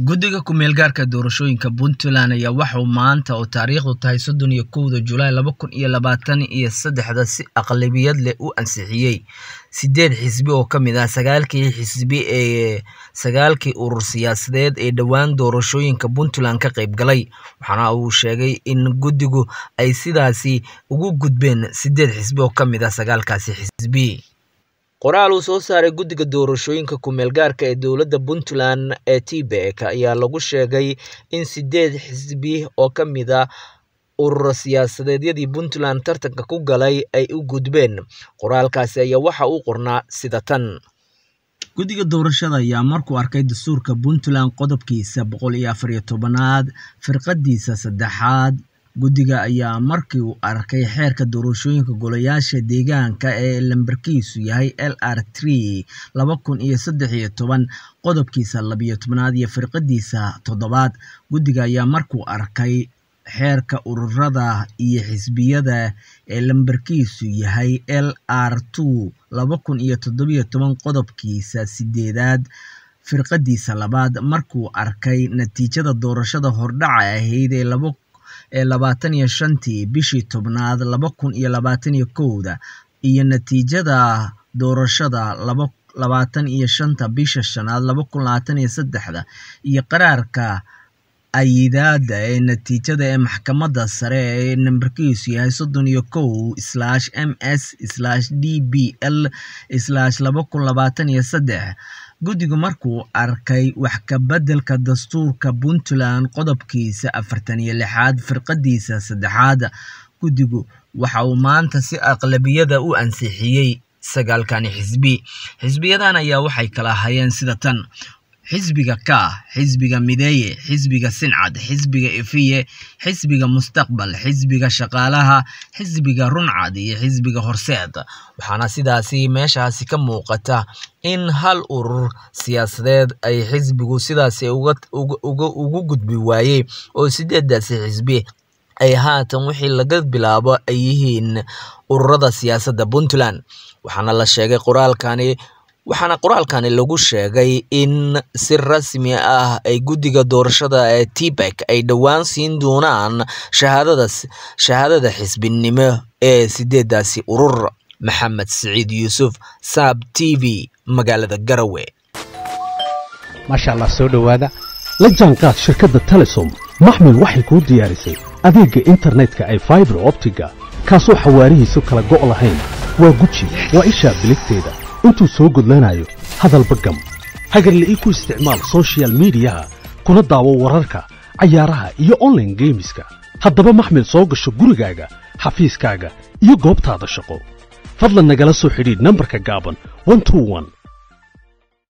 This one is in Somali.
guddiga ku-meelgaarka doorashooyinka puntland ayaa waxau maanta oo taariikhdu tahay soddon iyo kowda julaay laba kun iyo labaatan iyo saddexda si aqlabiyad leh u ansixiyey sideed xisbi oo ka mid ah sagaalkii xisbi ee sagaalkii urur siyaasadeed ee dhowaan doorashooyinka puntland ka qayb galay waxaana uu sheegay in guddigu ay sidaasi ugu gudbeen sideed xisbi oo ka mid ah sagaalkaasi xisbi qoraal uu soo saaray guddiga doorashooyinka ku-meel ee dowladda puntland ee tbek ayaa lagu sheegay in sideed xisbi oo ka mid a ah urura siyaasadeedyadii puntland tartanka ku galay ay u gudbeen qoraalkaasi ayaa waxa uu qornaa sida tan guddiga doorashada ayaa markuu arkay dastuurka puntland qodobkiisa boqol iyo afariyo tobanaad firqadiisa saddexaad Guddiga ayaa markii uu arkay xeerka doorashooyinka golayaasha deegaanka ee lambarkiisu yahay LR3 laba kun iyo saddex iyo toban, qodobkiisa iyo firqadiisa toddobaad, guddiga ayaa markuu arkay xeerka ururada iyo xisbiyada ee lambarkiisu yahay l r laba kun iyo toddoba toban, qodobkiisa sideedaad, firqadiisa labaad, markuu arkay natiijada doorashada hordhaca ahayd ee ee labaatan iyo shantii bishii tobnaad laba kun iyo labaatan iyo kowda iyo natiijada doorashada labaatan iyo shanta bisha shanaad laba kun labaatan iyo saddexda iyo qaraarka ayidaada ee natiijada ee maxkamadda sare ee nambarkiisu yahay soddon iyo kow slash m s slash d b l slash laba kun labaatan iyo saddex guddigu markuu arkay wax ka beddelka dastuurka puntland qodobkiisa afartan iyo lixaad firqadiisa saddexaad guddigu waxa uu maanta si aqlabiyada u ansixiyey sagaalkani xisbi xisbiyadan ayaa waxay kala hayeen sida tan xisbiga kaah xisbiga mideeye xisbiga sincad xisbiga ifiye xisbiga mustaqbal xisbiga shaqaalaha xisbiga runcad iyo xisbiga horseed waxaana sidaasi meeshaasi ka muuqata in hal urur siyaasadeed ay xisbigu sidaasi ugu gudbi waayey oo sideedaasi xisbi ay haatan wixii laga bilaabo ay yihiin ururada siyaasadda puntland waxaana la sheegay qoraalkani waxaana qoraalkani lagu sheegay in si rasmi ah ay guddiga doorashada ee tibek ay dhowaan siin doonaan shahaadada xisbinimo ee sideedaasi urur maxamed siciid yuusuf saab t v magaalada garawe la jaanqaad shirkadda telesom maxmil waxay kuu diyaarisay adeegga internetka ay faibar optiga kaasoo xawaarihiisu kala go' lahayn waa guji waa ishaa biligteeda intuu soo gudlanaayo hadalba gam hagarle ii ku isticmaal sochial midiyaha kuna daawo wararka cayaaraha iyo online geemiska haddaba maxmil soo gasho gurigaaga xafiiskaaga iyo goobtaada shaqo fadlan nagala soo xidhiidh nambarka gaaban